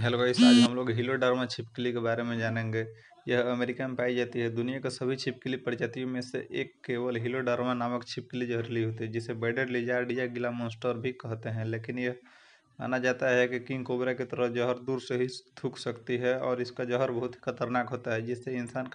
hello guys आज हम लोग डर्मा छिपकली के बारे में जानेंगे यह अमेरिका में पाई जाती है दुनिया के सभी छिपकली प्रजातियों में से एक केवल डर्मा नामक छिपकली जहरीली होती है जिसे बेडर लिजार्ड या गिला मोस्टर भी कहते हैं लेकिन यह माना जाता है कि किंग कोबरा की तरह जहर दूर से ही थूक सकती है और इसका जहर बहुत ही खतरनाक होता है जिससे इंसान का